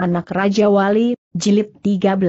Anak Raja Wali, Jilid 13.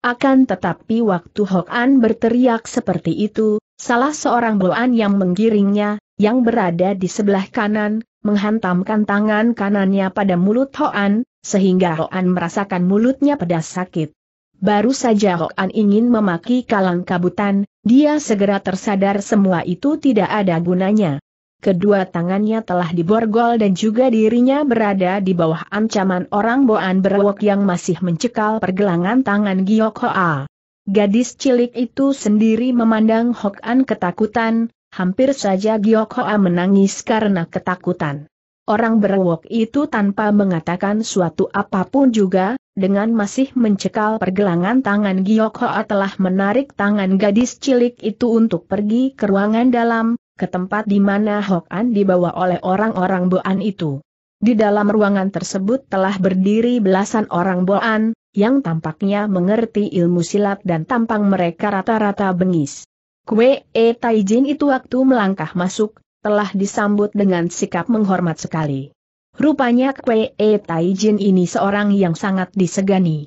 Akan tetapi waktu Hok berteriak seperti itu, salah seorang Boan yang menggiringnya, yang berada di sebelah kanan, menghantamkan tangan kanannya pada mulut Hok sehingga Hok merasakan mulutnya pedas sakit. Baru saja Hok ingin memaki kalang kabutan, dia segera tersadar semua itu tidak ada gunanya kedua tangannya telah diborgol dan juga dirinya berada di bawah ancaman orang Boan berwok yang masih mencekal pergelangan tangan Giyok Hoa. Gadis cilik itu sendiri memandang Hok An ketakutan, hampir saja Giyok Hoa menangis karena ketakutan. Orang berwok itu tanpa mengatakan suatu apapun juga, dengan masih mencekal pergelangan tangan Giyok Hoa telah menarik tangan gadis cilik itu untuk pergi ke ruangan dalam, ke tempat di mana Hok An dibawa oleh orang-orang Boan itu. Di dalam ruangan tersebut telah berdiri belasan orang Boan, yang tampaknya mengerti ilmu silat dan tampang mereka rata-rata bengis. Kue E Taijin itu waktu melangkah masuk, telah disambut dengan sikap menghormat sekali. Rupanya Kue E Taijin ini seorang yang sangat disegani.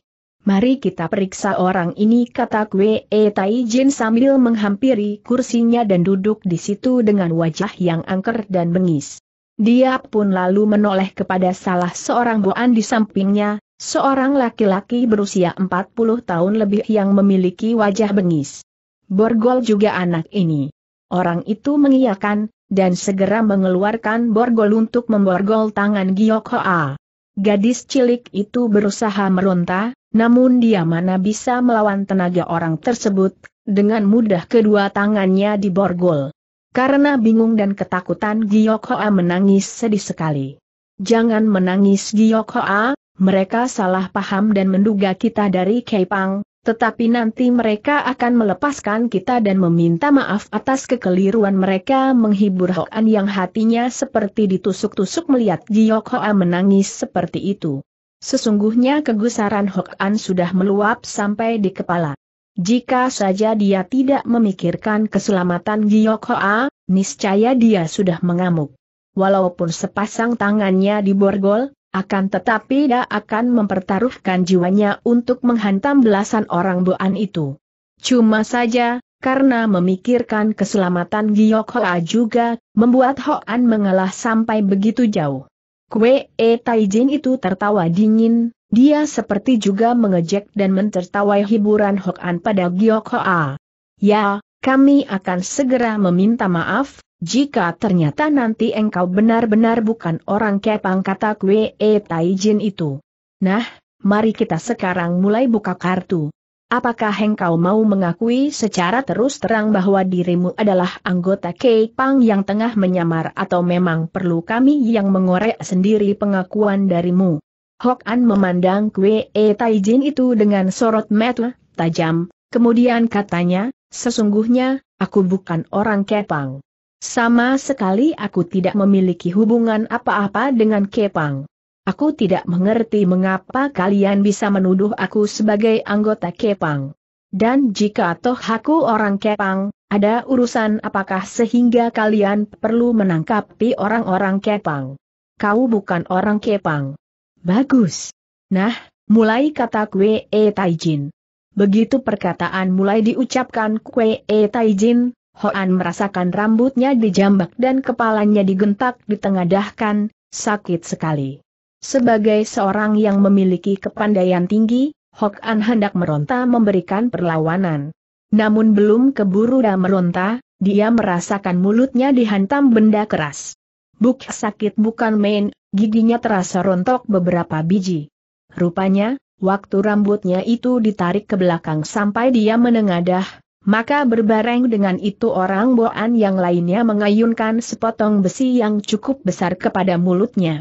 Mari kita periksa orang ini kata Kwe e Tai Jin sambil menghampiri kursinya dan duduk di situ dengan wajah yang angker dan bengis. Dia pun lalu menoleh kepada salah seorang boan di sampingnya, seorang laki-laki berusia 40 tahun lebih yang memiliki wajah bengis. Borgol juga anak ini. Orang itu mengiyakan, dan segera mengeluarkan borgol untuk memborgol tangan Giok Hoa. Gadis cilik itu berusaha meronta, namun dia mana bisa melawan tenaga orang tersebut, dengan mudah kedua tangannya diborgol. Karena bingung dan ketakutan Giyok Hoa menangis sedih sekali. Jangan menangis Giyok Hoa, mereka salah paham dan menduga kita dari Keipang, tetapi nanti mereka akan melepaskan kita dan meminta maaf atas kekeliruan mereka menghibur Hoan yang hatinya seperti ditusuk-tusuk melihat Giyok Hoa menangis seperti itu. Sesungguhnya kegusaran Hok An sudah meluap sampai di kepala. Jika saja dia tidak memikirkan keselamatan Giyok Hoa, niscaya dia sudah mengamuk. Walaupun sepasang tangannya diborgol, akan tetapi dia akan mempertaruhkan jiwanya untuk menghantam belasan orang buan itu. Cuma saja, karena memikirkan keselamatan Giyok Hoa juga, membuat Hoan mengalah sampai begitu jauh. Kue E Taijin itu tertawa dingin, dia seperti juga mengejek dan mentertawai hiburan Hok pada Giok Hoa. Ya, kami akan segera meminta maaf, jika ternyata nanti engkau benar-benar bukan orang kepang kata Kue E Taijin itu. Nah, mari kita sekarang mulai buka kartu. Apakah engkau mau mengakui secara terus terang bahwa dirimu adalah anggota Kei yang tengah menyamar atau memang perlu kami yang mengorek sendiri pengakuan darimu? Hok An memandang Kwe E Jin itu dengan sorot mata tajam, kemudian katanya, sesungguhnya, aku bukan orang Kepang. Sama sekali aku tidak memiliki hubungan apa-apa dengan Kepang. Aku tidak mengerti mengapa kalian bisa menuduh aku sebagai anggota Kepang. Dan jika toh aku orang Kepang, ada urusan apakah sehingga kalian perlu menangkapi orang-orang Kepang? Kau bukan orang Kepang. Bagus. Nah, mulai kata Kwe E Taijin. Begitu perkataan mulai diucapkan Kwe E Taijin, Hoan merasakan rambutnya dijambak dan kepalanya digentak ditengadahkan, sakit sekali. Sebagai seorang yang memiliki kepandaian tinggi, Hok An hendak meronta memberikan perlawanan. Namun belum keburu dan meronta, dia merasakan mulutnya dihantam benda keras. Buk sakit bukan main, giginya terasa rontok beberapa biji. Rupanya, waktu rambutnya itu ditarik ke belakang sampai dia menengadah, maka berbareng dengan itu orang boan yang lainnya mengayunkan sepotong besi yang cukup besar kepada mulutnya.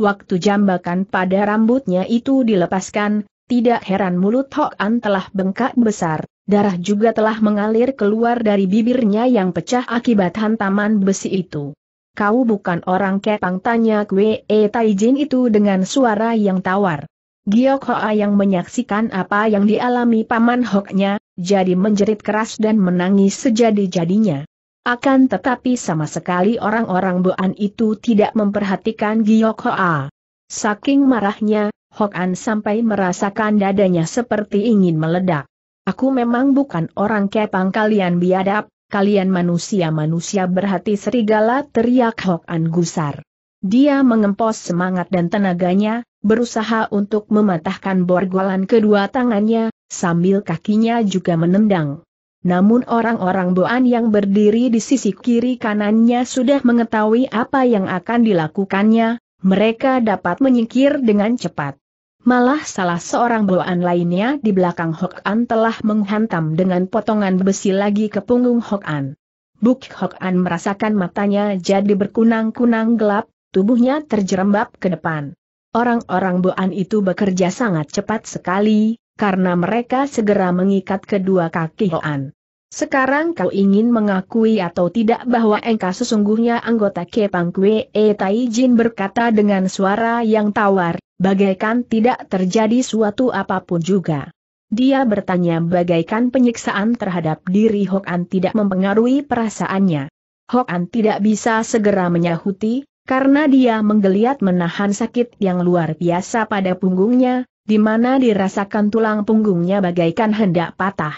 Waktu jambakan pada rambutnya itu dilepaskan, tidak heran mulut Hok An telah bengkak besar, darah juga telah mengalir keluar dari bibirnya yang pecah akibat hantaman besi itu. Kau bukan orang kepang tanya Kwe E Taijin itu dengan suara yang tawar. Giok Hoa yang menyaksikan apa yang dialami paman Hoknya, jadi menjerit keras dan menangis sejadi-jadinya. Akan tetapi sama sekali orang-orang Boan itu tidak memperhatikan Giyok Hoa. Saking marahnya, Hok An sampai merasakan dadanya seperti ingin meledak. Aku memang bukan orang kepang kalian biadab, kalian manusia-manusia berhati serigala teriak Hok An gusar. Dia mengempos semangat dan tenaganya, berusaha untuk mematahkan borgolan kedua tangannya, sambil kakinya juga menendang. Namun orang-orang Boan yang berdiri di sisi kiri kanannya sudah mengetahui apa yang akan dilakukannya, mereka dapat menyingkir dengan cepat. Malah salah seorang Boan lainnya di belakang Hok An telah menghantam dengan potongan besi lagi ke punggung Hok An. Buk Hok An merasakan matanya jadi berkunang-kunang gelap, tubuhnya terjerembab ke depan. Orang-orang Boan itu bekerja sangat cepat sekali, karena mereka segera mengikat kedua kaki Hoan. Sekarang kau ingin mengakui atau tidak bahwa engkau sesungguhnya anggota Kepang Kwe E eh Taijin berkata dengan suara yang tawar, bagaikan tidak terjadi suatu apapun juga. Dia bertanya bagaikan penyiksaan terhadap diri Hokan tidak mempengaruhi perasaannya. Hokan tidak bisa segera menyahuti, karena dia menggeliat menahan sakit yang luar biasa pada punggungnya, di mana dirasakan tulang punggungnya bagaikan hendak patah.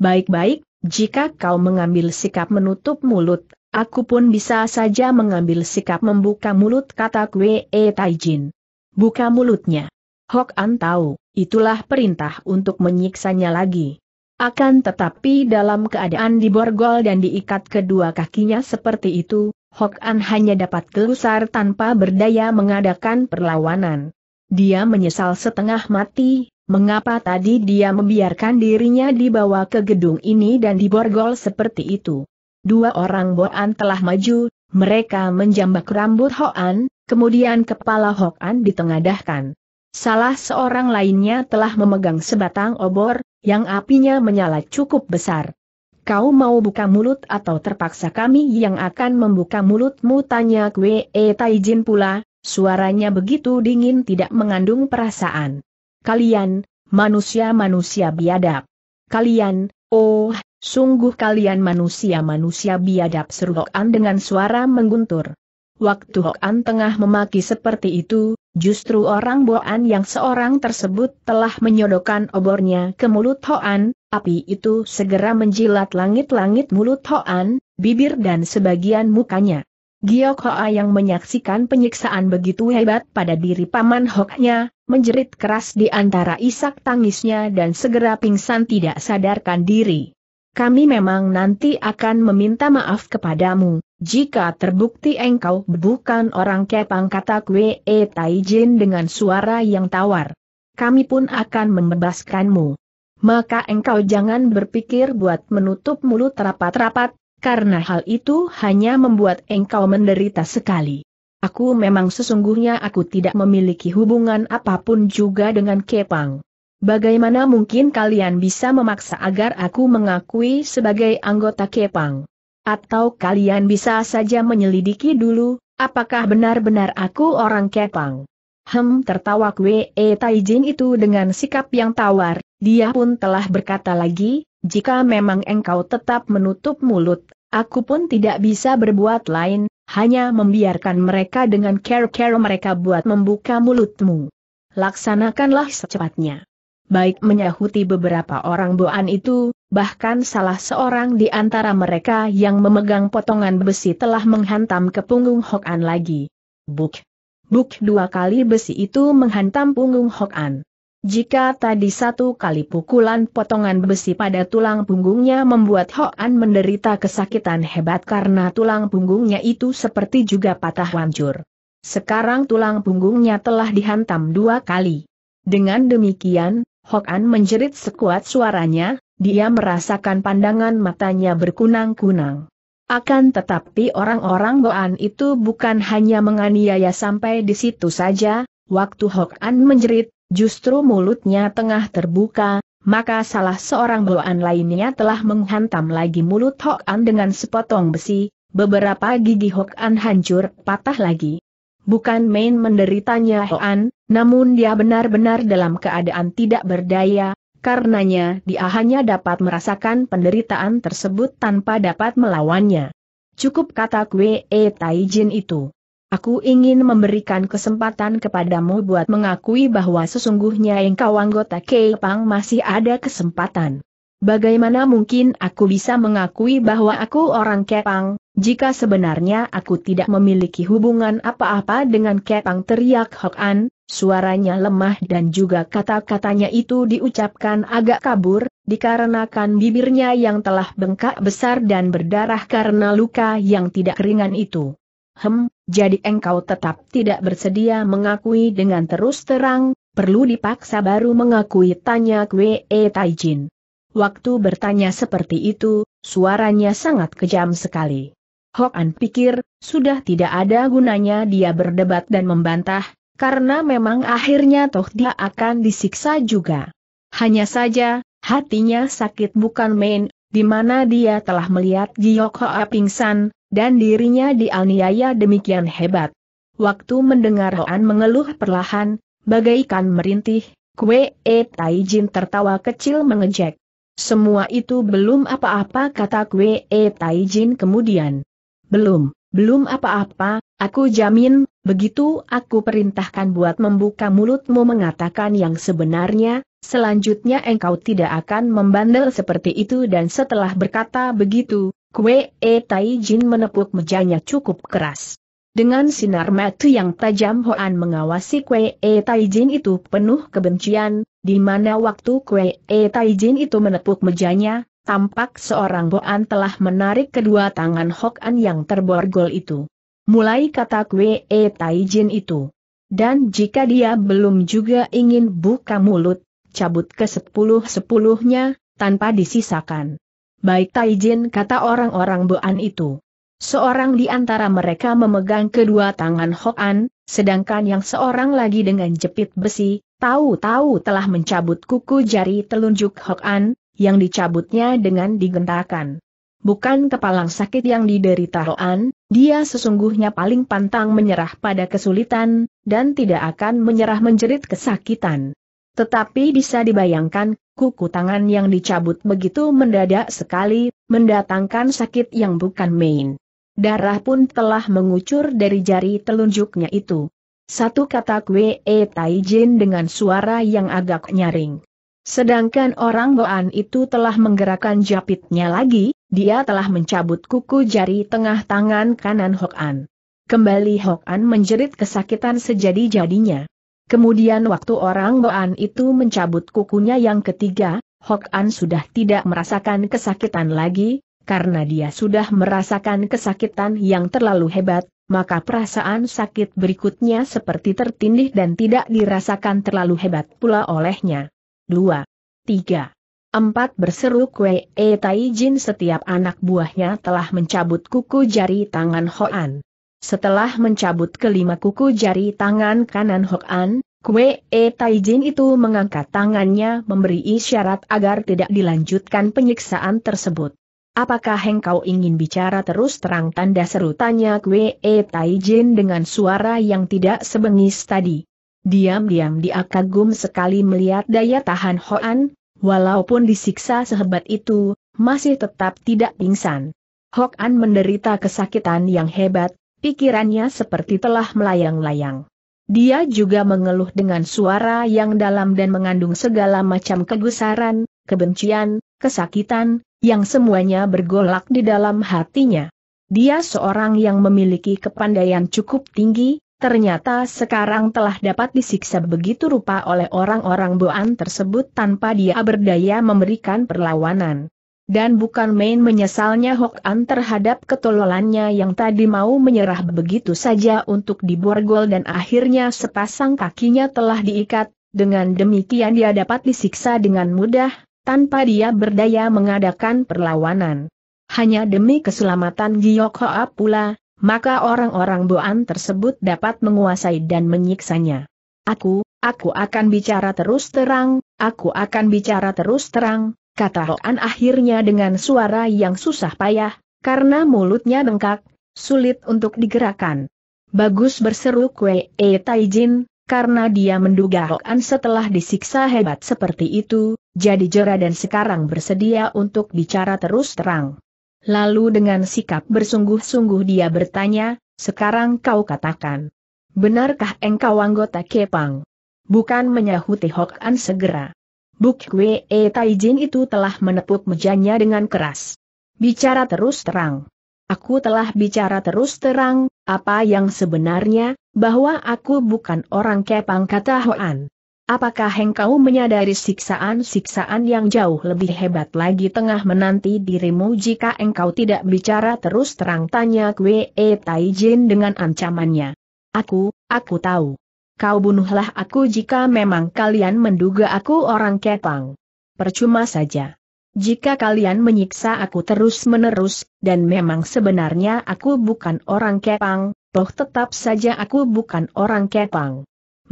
Baik-baik, jika kau mengambil sikap menutup mulut, aku pun bisa saja mengambil sikap membuka mulut kata Kwe e Taijin. Buka mulutnya. Hok An tahu, itulah perintah untuk menyiksanya lagi. Akan tetapi dalam keadaan diborgol dan diikat kedua kakinya seperti itu, Hok An hanya dapat gelusar tanpa berdaya mengadakan perlawanan. Dia menyesal setengah mati, mengapa tadi dia membiarkan dirinya dibawa ke gedung ini dan diborgol seperti itu. Dua orang Boan telah maju, mereka menjambak rambut Hoan, kemudian kepala Hoan ditengadahkan. Salah seorang lainnya telah memegang sebatang obor, yang apinya menyala cukup besar. Kau mau buka mulut atau terpaksa kami yang akan membuka mulutmu tanya Kwe E Taijin pula, Suaranya begitu dingin tidak mengandung perasaan. Kalian, manusia-manusia biadab. Kalian, oh, sungguh kalian manusia-manusia biadab seru Hoan dengan suara mengguntur. Waktu Hoan tengah memaki seperti itu, justru orang Boan yang seorang tersebut telah menyodokan obornya ke mulut Hoan, api itu segera menjilat langit-langit mulut Hoan, bibir dan sebagian mukanya. Giok Hoa yang menyaksikan penyiksaan begitu hebat pada diri Paman Hoknya, menjerit keras di antara isak tangisnya dan segera pingsan tidak sadarkan diri. Kami memang nanti akan meminta maaf kepadamu, jika terbukti engkau bukan orang kepang kata Kwe e Taijin dengan suara yang tawar. Kami pun akan membebaskanmu. Maka engkau jangan berpikir buat menutup mulut rapat-rapat, karena hal itu hanya membuat engkau menderita sekali. Aku memang sesungguhnya aku tidak memiliki hubungan apapun juga dengan Kepang. Bagaimana mungkin kalian bisa memaksa agar aku mengakui sebagai anggota Kepang? Atau kalian bisa saja menyelidiki dulu, apakah benar-benar aku orang Kepang? Hem tertawa kue. e Taijin itu dengan sikap yang tawar, dia pun telah berkata lagi, jika memang engkau tetap menutup mulut, aku pun tidak bisa berbuat lain, hanya membiarkan mereka dengan care-care mereka buat membuka mulutmu. Laksanakanlah secepatnya. Baik menyahuti beberapa orang boan itu, bahkan salah seorang di antara mereka yang memegang potongan besi telah menghantam ke punggung Hokan lagi. Buk! Buk dua kali besi itu menghantam punggung Hokan. Jika tadi satu kali pukulan potongan besi pada tulang punggungnya membuat Hoan menderita kesakitan hebat karena tulang punggungnya itu seperti juga patah hancur. Sekarang tulang punggungnya telah dihantam dua kali. Dengan demikian, Hoan menjerit sekuat suaranya, dia merasakan pandangan matanya berkunang-kunang. Akan tetapi orang-orang Goan itu bukan hanya menganiaya sampai di situ saja, waktu Hoan menjerit, Justru mulutnya tengah terbuka, maka salah seorang bawaan lainnya telah menghantam lagi mulut Hok An dengan sepotong besi, beberapa gigi Hok An hancur, patah lagi. Bukan main menderitanya Hok An, namun dia benar-benar dalam keadaan tidak berdaya, karenanya dia hanya dapat merasakan penderitaan tersebut tanpa dapat melawannya. Cukup kata Kwe E Taijin itu. Aku ingin memberikan kesempatan kepadamu buat mengakui bahwa sesungguhnya engkau anggota Kepang masih ada kesempatan. Bagaimana mungkin aku bisa mengakui bahwa aku orang Kepang, jika sebenarnya aku tidak memiliki hubungan apa-apa dengan Kepang teriak Hok An, suaranya lemah dan juga kata-katanya itu diucapkan agak kabur, dikarenakan bibirnya yang telah bengkak besar dan berdarah karena luka yang tidak ringan itu. Hem, jadi engkau tetap tidak bersedia mengakui dengan terus terang, perlu dipaksa baru mengakui tanya Kwe Taijin. Waktu bertanya seperti itu, suaranya sangat kejam sekali. Hokan pikir, sudah tidak ada gunanya dia berdebat dan membantah, karena memang akhirnya toh dia akan disiksa juga. Hanya saja, hatinya sakit bukan main, di mana dia telah melihat Giok Hoa pingsan, dan dirinya dianiaya demikian hebat. Waktu mendengar Hoan mengeluh perlahan, bagaikan merintih, Kue E Jin tertawa kecil mengejek. Semua itu belum apa-apa kata Kue E Jin kemudian. Belum. Belum apa-apa, aku jamin, begitu aku perintahkan buat membuka mulutmu mengatakan yang sebenarnya, selanjutnya engkau tidak akan membandel seperti itu dan setelah berkata begitu, Kue E Tai Jin menepuk mejanya cukup keras. Dengan sinar mata yang tajam Hoan mengawasi Kue E Taijin itu penuh kebencian, di mana waktu Kue E Taijin itu menepuk mejanya, tampak seorang boan telah menarik kedua tangan Hokan yang terborgol itu. Mulai kata Kwe E Taijin itu. Dan jika dia belum juga ingin buka mulut, cabut ke sepuluh-sepuluhnya, tanpa disisakan. Baik Taijin kata orang-orang boan itu. Seorang di antara mereka memegang kedua tangan Hokan, sedangkan yang seorang lagi dengan jepit besi, tahu-tahu telah mencabut kuku jari telunjuk Hokan yang dicabutnya dengan digentakan. Bukan kepalang sakit yang diderita Roan, dia sesungguhnya paling pantang menyerah pada kesulitan, dan tidak akan menyerah menjerit kesakitan. Tetapi bisa dibayangkan, kuku tangan yang dicabut begitu mendadak sekali, mendatangkan sakit yang bukan main. Darah pun telah mengucur dari jari telunjuknya itu. Satu kata kue e Taijin dengan suara yang agak nyaring. Sedangkan orang Boan itu telah menggerakkan japitnya lagi, dia telah mencabut kuku jari tengah tangan kanan Hok An. Kembali Hok An menjerit kesakitan sejadi-jadinya. Kemudian waktu orang Boan itu mencabut kukunya yang ketiga, Hok An sudah tidak merasakan kesakitan lagi, karena dia sudah merasakan kesakitan yang terlalu hebat, maka perasaan sakit berikutnya seperti tertindih dan tidak dirasakan terlalu hebat pula olehnya dua, tiga. Empat berseru Kue E Tai Jin setiap anak buahnya telah mencabut kuku jari tangan Hoan. Setelah mencabut kelima kuku jari tangan kanan Hoan, Kue E Tai itu mengangkat tangannya memberi isyarat agar tidak dilanjutkan penyiksaan tersebut. Apakah engkau ingin bicara terus terang tanda seru tanya Kue E Tai dengan suara yang tidak sebengis tadi. Diam-diam dia kagum sekali melihat daya tahan Hoan, walaupun disiksa sehebat itu, masih tetap tidak pingsan. Hoan menderita kesakitan yang hebat, pikirannya seperti telah melayang-layang. Dia juga mengeluh dengan suara yang dalam dan mengandung segala macam kegusaran, kebencian, kesakitan, yang semuanya bergolak di dalam hatinya. Dia seorang yang memiliki kepandaian cukup tinggi, ternyata sekarang telah dapat disiksa begitu rupa oleh orang-orang Boan tersebut tanpa dia berdaya memberikan perlawanan. Dan bukan main menyesalnya Hok An terhadap ketololannya yang tadi mau menyerah begitu saja untuk diborgol dan akhirnya sepasang kakinya telah diikat, dengan demikian dia dapat disiksa dengan mudah, tanpa dia berdaya mengadakan perlawanan. Hanya demi keselamatan Giyok Hoa pula, maka orang-orang Boan tersebut dapat menguasai dan menyiksanya. Aku, aku akan bicara terus terang, aku akan bicara terus terang, kata Hoan akhirnya dengan suara yang susah payah, karena mulutnya bengkak, sulit untuk digerakkan. Bagus berseru Kwe E Taijin, karena dia menduga Hoan setelah disiksa hebat seperti itu, jadi jera dan sekarang bersedia untuk bicara terus terang. Lalu dengan sikap bersungguh-sungguh dia bertanya, sekarang kau katakan. Benarkah engkau anggota Kepang? Bukan menyahuti Hok An segera. Buk Kwe e Taijin itu telah menepuk mejanya dengan keras. Bicara terus terang. Aku telah bicara terus terang, apa yang sebenarnya, bahwa aku bukan orang Kepang kata Hoan. Apakah engkau menyadari siksaan-siksaan yang jauh lebih hebat lagi tengah menanti dirimu jika engkau tidak bicara terus terang tanya Kwe e Taijin dengan ancamannya. Aku, aku tahu. Kau bunuhlah aku jika memang kalian menduga aku orang kepang. Percuma saja. Jika kalian menyiksa aku terus-menerus, dan memang sebenarnya aku bukan orang kepang, toh tetap saja aku bukan orang kepang.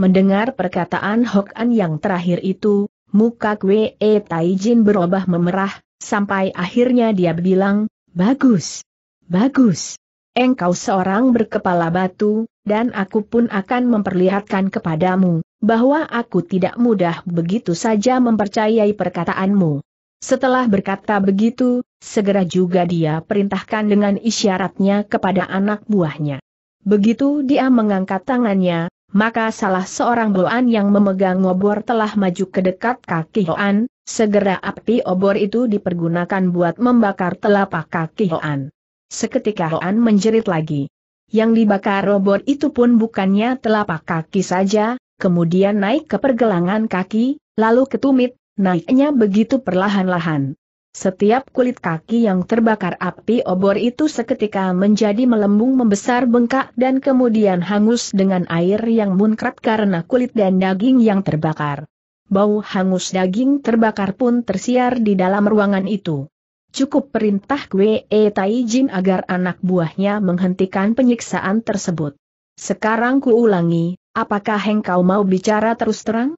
Mendengar perkataan Hokan yang terakhir itu, muka Kwee Taijin berubah memerah, sampai akhirnya dia bilang, Bagus! Bagus! Engkau seorang berkepala batu, dan aku pun akan memperlihatkan kepadamu, bahwa aku tidak mudah begitu saja mempercayai perkataanmu. Setelah berkata begitu, segera juga dia perintahkan dengan isyaratnya kepada anak buahnya. Begitu dia mengangkat tangannya, maka salah seorang Boan yang memegang obor telah maju ke dekat kaki Hoan, segera api obor itu dipergunakan buat membakar telapak kaki Hoan. Seketika Hoan menjerit lagi. Yang dibakar obor itu pun bukannya telapak kaki saja, kemudian naik ke pergelangan kaki, lalu ke tumit, naiknya begitu perlahan-lahan. Setiap kulit kaki yang terbakar api obor itu seketika menjadi melembung membesar bengkak dan kemudian hangus dengan air yang munkrat karena kulit dan daging yang terbakar. Bau hangus daging terbakar pun tersiar di dalam ruangan itu. Cukup perintah Kwe e Jin agar anak buahnya menghentikan penyiksaan tersebut. Sekarang ku ulangi, apakah engkau mau bicara terus terang?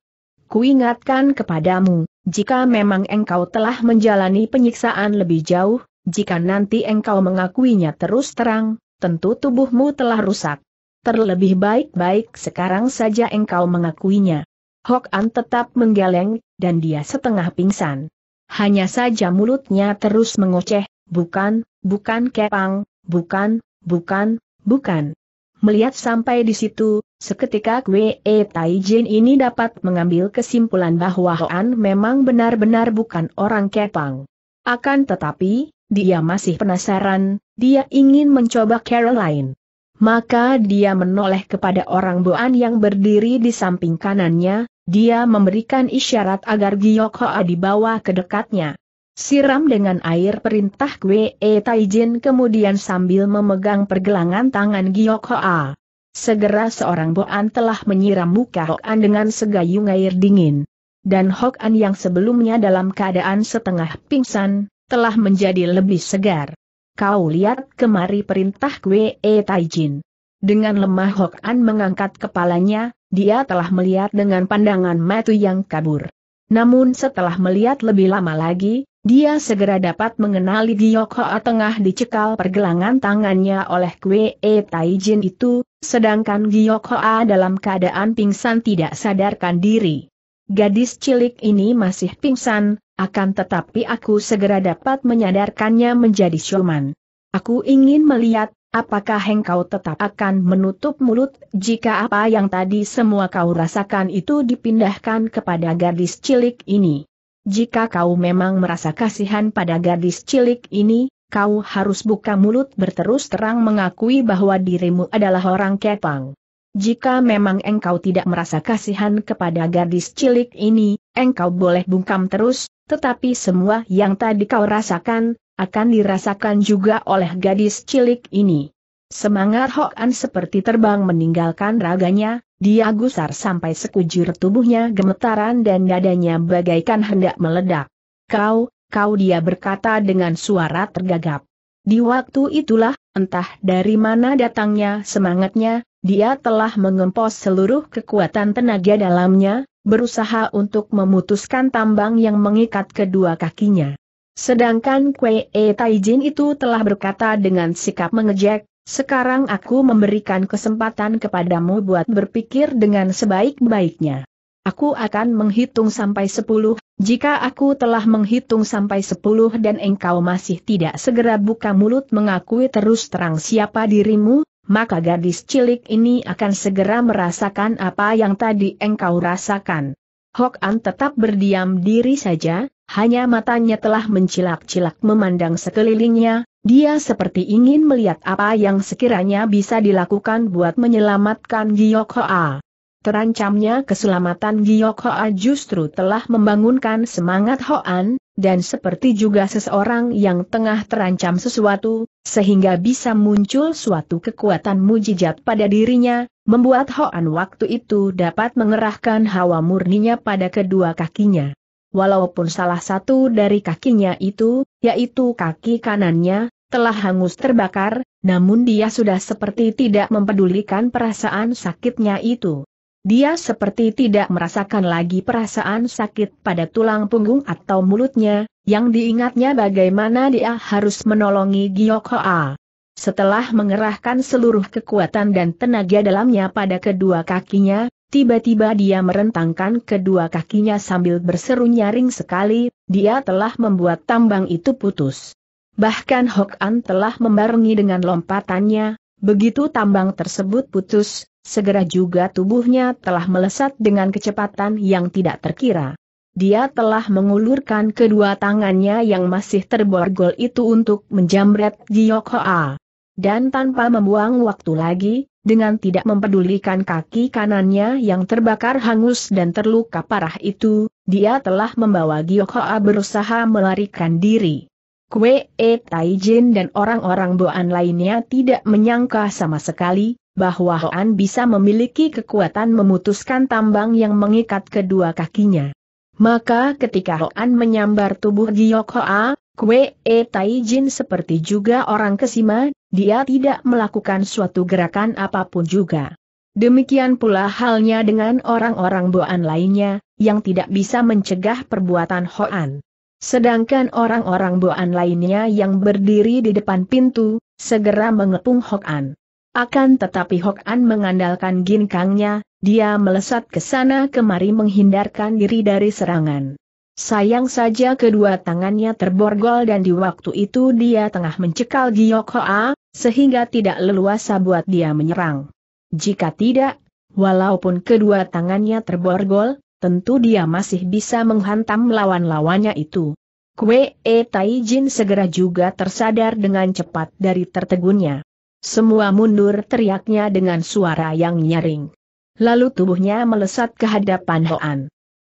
Kuingatkan kepadamu, jika memang engkau telah menjalani penyiksaan lebih jauh, jika nanti engkau mengakuinya terus terang, tentu tubuhmu telah rusak. Terlebih baik-baik sekarang saja engkau mengakuinya. Hok An tetap menggeleng, dan dia setengah pingsan. Hanya saja mulutnya terus mengoceh, bukan, bukan kepang, bukan, bukan, bukan. Melihat sampai di situ, Seketika Kwe E Taijin ini dapat mengambil kesimpulan bahwa Hoan memang benar-benar bukan orang Kepang. Akan tetapi, dia masih penasaran, dia ingin mencoba Caroline. Maka dia menoleh kepada orang Boan yang berdiri di samping kanannya, dia memberikan isyarat agar Giyok Hoa dibawa ke dekatnya. Siram dengan air perintah Kwe E Taijin kemudian sambil memegang pergelangan tangan Giyok Hoa. Segera seorang Boan telah menyiram muka Hok oh. An dengan segayung air dingin. Dan Hok An yang sebelumnya dalam keadaan setengah pingsan, telah menjadi lebih segar. Kau lihat kemari perintah Kwe Taijin. Dengan lemah Hok An mengangkat kepalanya, dia telah melihat dengan pandangan matu yang kabur. Namun setelah melihat lebih lama lagi, dia segera dapat mengenali Giok Hoa tengah dicekal pergelangan tangannya oleh Kwe E Taijin itu, sedangkan Giok Hoa dalam keadaan pingsan tidak sadarkan diri. Gadis cilik ini masih pingsan, akan tetapi aku segera dapat menyadarkannya menjadi siuman. Aku ingin melihat Apakah engkau tetap akan menutup mulut jika apa yang tadi semua kau rasakan itu dipindahkan kepada gadis cilik ini? Jika kau memang merasa kasihan pada gadis cilik ini, kau harus buka mulut berterus terang mengakui bahwa dirimu adalah orang kepang. Jika memang engkau tidak merasa kasihan kepada gadis cilik ini, engkau boleh bungkam terus, tetapi semua yang tadi kau rasakan, akan dirasakan juga oleh gadis cilik ini. Semangat Hoan seperti terbang meninggalkan raganya, dia gusar sampai sekujur tubuhnya gemetaran dan dadanya bagaikan hendak meledak. Kau, kau dia berkata dengan suara tergagap. Di waktu itulah, entah dari mana datangnya semangatnya, dia telah mengempos seluruh kekuatan tenaga dalamnya, berusaha untuk memutuskan tambang yang mengikat kedua kakinya. Sedangkan Kwee Taijin itu telah berkata dengan sikap mengejek, sekarang aku memberikan kesempatan kepadamu buat berpikir dengan sebaik-baiknya. Aku akan menghitung sampai sepuluh, jika aku telah menghitung sampai sepuluh dan engkau masih tidak segera buka mulut mengakui terus terang siapa dirimu, maka gadis cilik ini akan segera merasakan apa yang tadi engkau rasakan. Hok An tetap berdiam diri saja, hanya matanya telah mencilak-cilak memandang sekelilingnya, dia seperti ingin melihat apa yang sekiranya bisa dilakukan buat menyelamatkan Giyok Hoa. Terancamnya keselamatan Giyok Hoa justru telah membangunkan semangat Hoan, dan seperti juga seseorang yang tengah terancam sesuatu, sehingga bisa muncul suatu kekuatan mujizat pada dirinya, membuat Hoan waktu itu dapat mengerahkan hawa murninya pada kedua kakinya. Walaupun salah satu dari kakinya itu, yaitu kaki kanannya, telah hangus terbakar, namun dia sudah seperti tidak mempedulikan perasaan sakitnya itu. Dia seperti tidak merasakan lagi perasaan sakit pada tulang punggung atau mulutnya, yang diingatnya bagaimana dia harus menolongi Gyokoa. Setelah mengerahkan seluruh kekuatan dan tenaga dalamnya pada kedua kakinya, tiba-tiba dia merentangkan kedua kakinya sambil berseru nyaring sekali, dia telah membuat tambang itu putus. Bahkan Hok An telah membarengi dengan lompatannya, begitu tambang tersebut putus, segera juga tubuhnya telah melesat dengan kecepatan yang tidak terkira. Dia telah mengulurkan kedua tangannya yang masih terborgol itu untuk menjamret Giyok Hoa. Dan tanpa membuang waktu lagi, dengan tidak mempedulikan kaki kanannya yang terbakar hangus dan terluka parah itu, dia telah membawa Giyok Hoa berusaha melarikan diri. Kue E Taijin dan orang-orang Boan lainnya tidak menyangka sama sekali, bahwa Hoan bisa memiliki kekuatan memutuskan tambang yang mengikat kedua kakinya. Maka ketika Hoan menyambar tubuh Giyok Hoa, Kue E Taijin seperti juga orang kesima, dia tidak melakukan suatu gerakan apapun juga. Demikian pula halnya dengan orang-orang Boan lainnya, yang tidak bisa mencegah perbuatan Hoan. Sedangkan orang-orang Boan lainnya yang berdiri di depan pintu, segera mengepung Hok An. Akan tetapi Hok An mengandalkan ginkangnya, dia melesat ke sana kemari menghindarkan diri dari serangan. Sayang saja kedua tangannya terborgol dan di waktu itu dia tengah mencekal Giyok Hoa, sehingga tidak leluasa buat dia menyerang. Jika tidak, walaupun kedua tangannya terborgol, tentu dia masih bisa menghantam lawan-lawannya itu. Kue E Taijin segera juga tersadar dengan cepat dari tertegunnya. Semua mundur teriaknya dengan suara yang nyaring. Lalu tubuhnya melesat ke hadapan Hoan.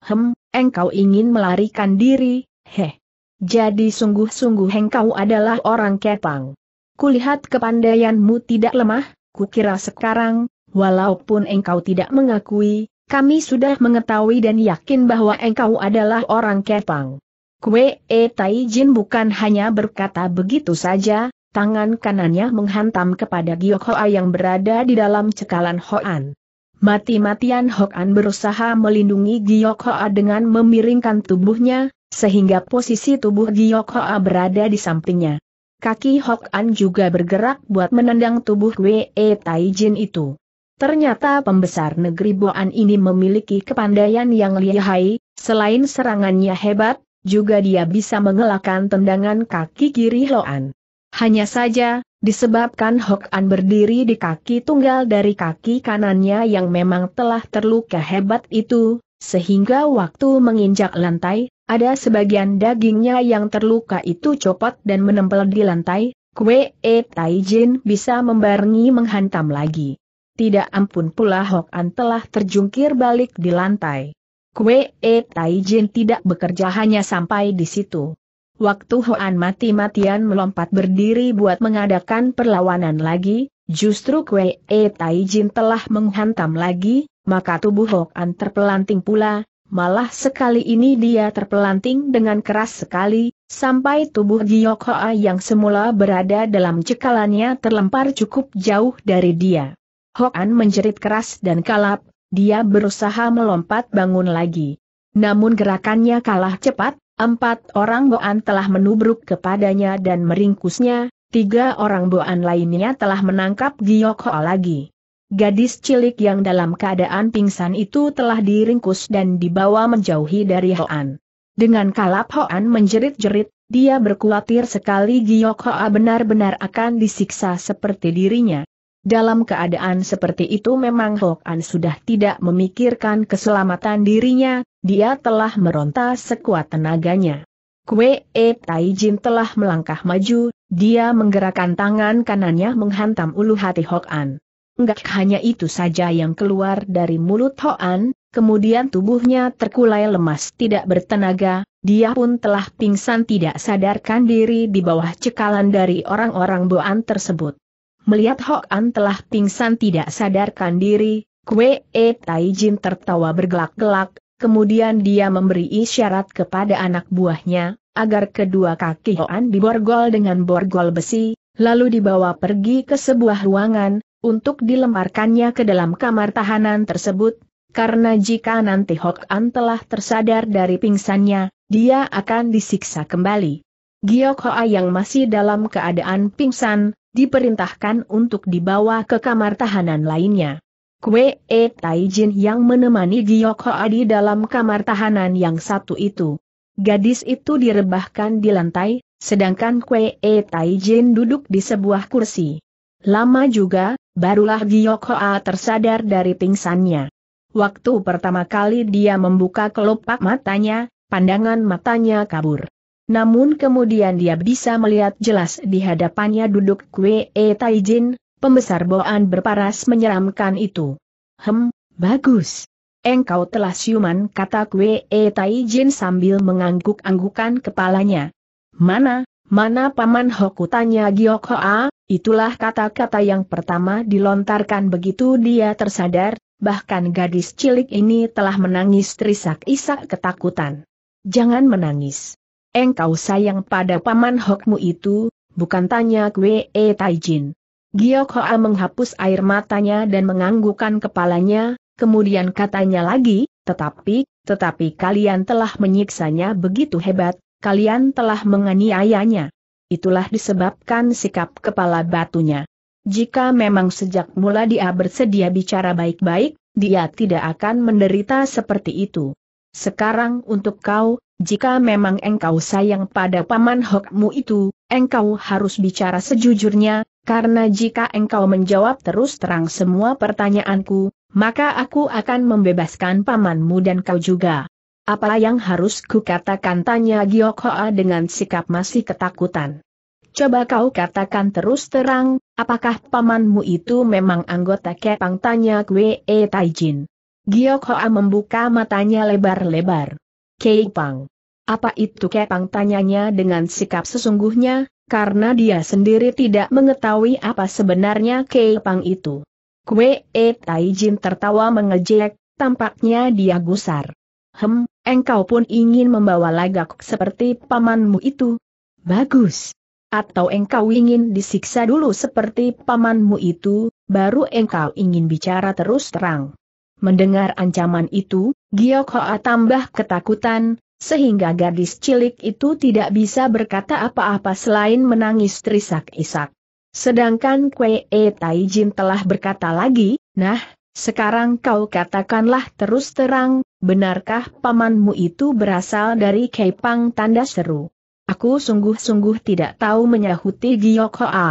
Hem, engkau ingin melarikan diri, heh. Jadi sungguh-sungguh engkau adalah orang kepang. Kulihat kepandaianmu tidak lemah, kukira sekarang, walaupun engkau tidak mengakui, kami sudah mengetahui dan yakin bahwa engkau adalah orang Kepang. Kue E Jin bukan hanya berkata begitu saja, tangan kanannya menghantam kepada Giok Hoa yang berada di dalam cekalan Hoan. Mati-matian Hoan berusaha melindungi Giok Hoa dengan memiringkan tubuhnya, sehingga posisi tubuh Giok Hoa berada di sampingnya. Kaki Hoan juga bergerak buat menendang tubuh Kue E Wei Jin itu. Ternyata pembesar negeri Boan ini memiliki kepandaian yang lihai, selain serangannya hebat, juga dia bisa mengelakkan tendangan kaki kiri Loan. Hanya saja, disebabkan Hok An berdiri di kaki tunggal dari kaki kanannya yang memang telah terluka hebat itu, sehingga waktu menginjak lantai, ada sebagian dagingnya yang terluka itu copot dan menempel di lantai, Kwe Taijin bisa membarengi menghantam lagi. Tidak ampun pula Hok An telah terjungkir balik di lantai. Kue E Taijin tidak bekerja hanya sampai di situ. Waktu An mati-matian melompat berdiri buat mengadakan perlawanan lagi, justru Kue E Taijin telah menghantam lagi, maka tubuh An terpelanting pula, malah sekali ini dia terpelanting dengan keras sekali, sampai tubuh Giok Hoa yang semula berada dalam cekalannya terlempar cukup jauh dari dia. Hoan menjerit keras dan kalap, dia berusaha melompat bangun lagi. Namun gerakannya kalah cepat, empat orang Boan telah menubruk kepadanya dan meringkusnya, tiga orang Boan lainnya telah menangkap Giyok Ho lagi. Gadis cilik yang dalam keadaan pingsan itu telah diringkus dan dibawa menjauhi dari Hoan. Dengan kalap Hoan menjerit-jerit, dia berkhawatir sekali Giyok Hoa benar-benar akan disiksa seperti dirinya. Dalam keadaan seperti itu memang Hok An sudah tidak memikirkan keselamatan dirinya, dia telah meronta sekuat tenaganya. Kue E Taijin telah melangkah maju, dia menggerakkan tangan kanannya menghantam ulu hati Hok An. Enggak hanya itu saja yang keluar dari mulut Hok An, kemudian tubuhnya terkulai lemas tidak bertenaga, dia pun telah pingsan tidak sadarkan diri di bawah cekalan dari orang-orang Boan tersebut. Melihat Hok An telah pingsan tidak sadarkan diri, Kwe E Tai Jin tertawa bergelak-gelak, kemudian dia memberi isyarat kepada anak buahnya, agar kedua kaki Hok An diborgol dengan borgol besi, lalu dibawa pergi ke sebuah ruangan, untuk dilemparkannya ke dalam kamar tahanan tersebut, karena jika nanti Hok An telah tersadar dari pingsannya, dia akan disiksa kembali. Giok Hoa yang masih dalam keadaan pingsan, diperintahkan untuk dibawa ke kamar tahanan lainnya. Kue E Taijin yang menemani Giok Hoa di dalam kamar tahanan yang satu itu. Gadis itu direbahkan di lantai, sedangkan Kue E Taijin duduk di sebuah kursi. Lama juga, barulah Giok A tersadar dari pingsannya. Waktu pertama kali dia membuka kelopak matanya, pandangan matanya kabur. Namun kemudian dia bisa melihat jelas di hadapannya duduk Kwe e Taijin, pembesar Boan berparas menyeramkan itu. Hem, bagus. Engkau telah siuman kata Kwe e Taijin sambil mengangguk-anggukan kepalanya. Mana, mana Paman Hoku tanya Giok Hoa, itulah kata-kata yang pertama dilontarkan begitu dia tersadar, bahkan gadis cilik ini telah menangis terisak-isak ketakutan. Jangan menangis. Engkau sayang pada paman hokmu itu, bukan tanya Kwe E Taijin. Giok Hoa menghapus air matanya dan menganggukkan kepalanya, kemudian katanya lagi, tetapi, tetapi kalian telah menyiksanya begitu hebat, kalian telah menganiayanya. Itulah disebabkan sikap kepala batunya. Jika memang sejak mula dia bersedia bicara baik-baik, dia tidak akan menderita seperti itu. Sekarang untuk kau, jika memang engkau sayang pada paman hokmu itu, engkau harus bicara sejujurnya, karena jika engkau menjawab terus terang semua pertanyaanku, maka aku akan membebaskan pamanmu dan kau juga. Apa yang harus kukatakan tanya Hoa dengan sikap masih ketakutan. Coba kau katakan terus terang, apakah pamanmu itu memang anggota kepang tanya Kwe E Taijin. Giok Hoa membuka matanya lebar-lebar. Kepang. Pang. Apa itu Kepang tanyanya dengan sikap sesungguhnya, karena dia sendiri tidak mengetahui apa sebenarnya Kepang itu. Kue E Taijin tertawa mengejek, tampaknya dia gusar. Hem, engkau pun ingin membawa lagak seperti pamanmu itu? Bagus. Atau engkau ingin disiksa dulu seperti pamanmu itu, baru engkau ingin bicara terus terang. Mendengar ancaman itu, Giok tambah ketakutan, sehingga gadis cilik itu tidak bisa berkata apa-apa selain menangis terisak-isak. Sedangkan Kue e Taijin telah berkata lagi, nah, sekarang kau katakanlah terus terang, benarkah pamanmu itu berasal dari Kepang tanda seru? Aku sungguh-sungguh tidak tahu menyahuti Giyok Hoa.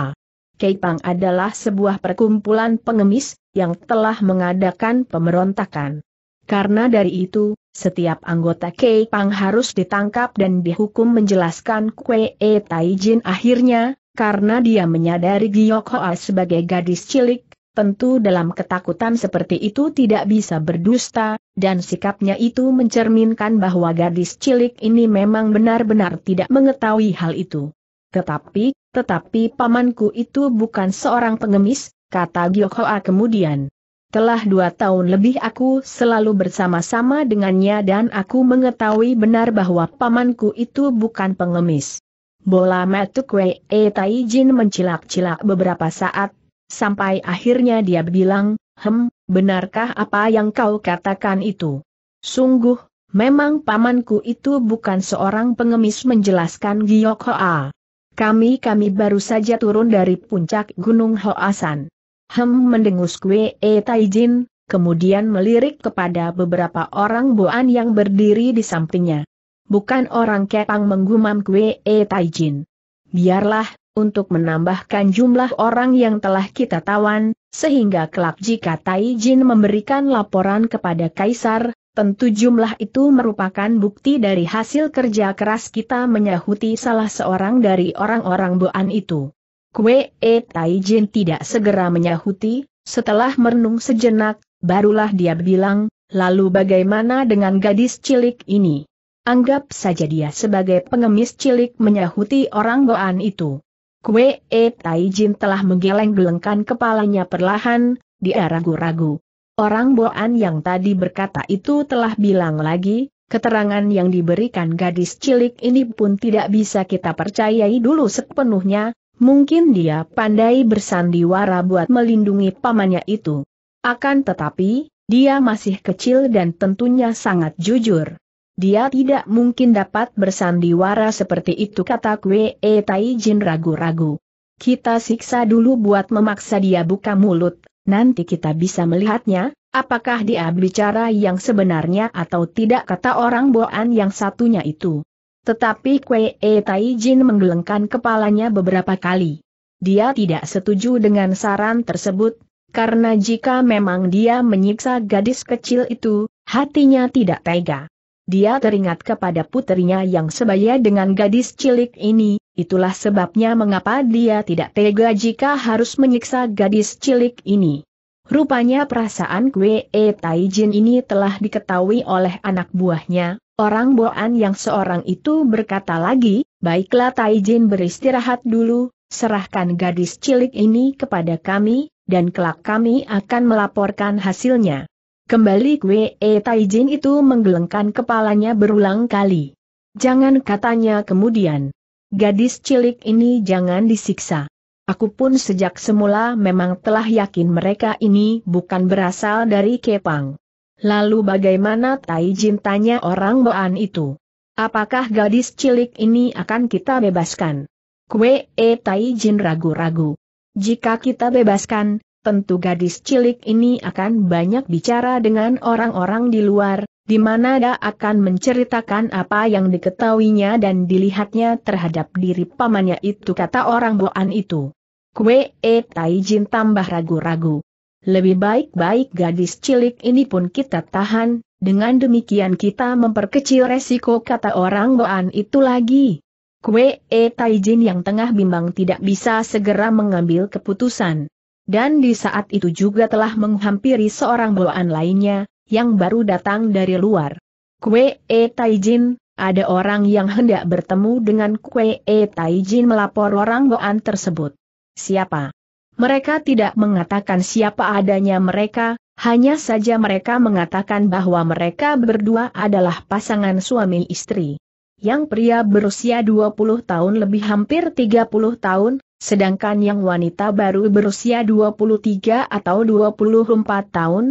Kepang adalah sebuah perkumpulan pengemis, yang telah mengadakan pemberontakan. Karena dari itu, setiap anggota Kei Pang harus ditangkap dan dihukum menjelaskan Kue E Taijin akhirnya, karena dia menyadari Giyok Hoa sebagai gadis cilik, tentu dalam ketakutan seperti itu tidak bisa berdusta, dan sikapnya itu mencerminkan bahwa gadis cilik ini memang benar-benar tidak mengetahui hal itu. Tetapi, tetapi pamanku itu bukan seorang pengemis, kata Giyok Hoa kemudian. Telah dua tahun lebih aku selalu bersama-sama dengannya dan aku mengetahui benar bahwa pamanku itu bukan pengemis. Bola metuk Wei e Tai Jin mencilak-cilak beberapa saat, sampai akhirnya dia bilang, Hem, benarkah apa yang kau katakan itu? Sungguh, memang pamanku itu bukan seorang pengemis menjelaskan Giok Hoa. Kami-kami baru saja turun dari puncak Gunung Hoasan. Hem mendengus kue E Taijin, kemudian melirik kepada beberapa orang Boan yang berdiri di sampingnya. Bukan orang kepang menggumam kue E Taijin. Biarlah, untuk menambahkan jumlah orang yang telah kita tawan, sehingga kelak jika Taijin memberikan laporan kepada Kaisar, tentu jumlah itu merupakan bukti dari hasil kerja keras kita menyahuti salah seorang dari orang-orang Boan itu. Kue E Taijin tidak segera menyahuti, setelah merenung sejenak, barulah dia bilang, lalu bagaimana dengan gadis cilik ini? Anggap saja dia sebagai pengemis cilik menyahuti orang goan itu. Kue E Taijin telah menggeleng-gelengkan kepalanya perlahan, dia ragu-ragu. Orang Boan yang tadi berkata itu telah bilang lagi, Keterangan yang diberikan gadis cilik ini pun tidak bisa kita percayai dulu sepenuhnya, Mungkin dia pandai bersandiwara buat melindungi pamannya itu. Akan tetapi, dia masih kecil dan tentunya sangat jujur. Dia tidak mungkin dapat bersandiwara seperti itu kata Kwe e Tai Jin ragu-ragu. Kita siksa dulu buat memaksa dia buka mulut, nanti kita bisa melihatnya, apakah dia bicara yang sebenarnya atau tidak kata orang boan yang satunya itu. Tetapi Kwe E Taijin menggelengkan kepalanya beberapa kali. Dia tidak setuju dengan saran tersebut, karena jika memang dia menyiksa gadis kecil itu, hatinya tidak tega. Dia teringat kepada putrinya yang sebaya dengan gadis cilik ini, itulah sebabnya mengapa dia tidak tega jika harus menyiksa gadis cilik ini. Rupanya perasaan Kwe E Taijin ini telah diketahui oleh anak buahnya, Orang Boan yang seorang itu berkata lagi, baiklah Taijin beristirahat dulu, serahkan gadis cilik ini kepada kami, dan kelak kami akan melaporkan hasilnya. Kembali Kwe Taijin itu menggelengkan kepalanya berulang kali. Jangan katanya kemudian. Gadis cilik ini jangan disiksa. Aku pun sejak semula memang telah yakin mereka ini bukan berasal dari Kepang. Lalu bagaimana Tai Jin tanya orang Boan itu? Apakah gadis cilik ini akan kita bebaskan? Kue E Tai Jin ragu-ragu. Jika kita bebaskan, tentu gadis cilik ini akan banyak bicara dengan orang-orang di luar, di mana dia akan menceritakan apa yang diketahuinya dan dilihatnya terhadap diri pamannya itu kata orang Boan itu. Kue E Tai Jin tambah ragu-ragu. Lebih baik-baik gadis cilik ini pun kita tahan, dengan demikian kita memperkecil resiko kata orang Boan itu lagi. Kue E Taijin yang tengah bimbang tidak bisa segera mengambil keputusan. Dan di saat itu juga telah menghampiri seorang Boan lainnya, yang baru datang dari luar. Kue E Taijin, ada orang yang hendak bertemu dengan Kue E Taijin melapor orang Boan tersebut. Siapa? Mereka tidak mengatakan siapa adanya mereka, hanya saja mereka mengatakan bahwa mereka berdua adalah pasangan suami istri. Yang pria berusia 20 tahun lebih hampir 30 tahun, sedangkan yang wanita baru berusia 23 atau 24 tahun,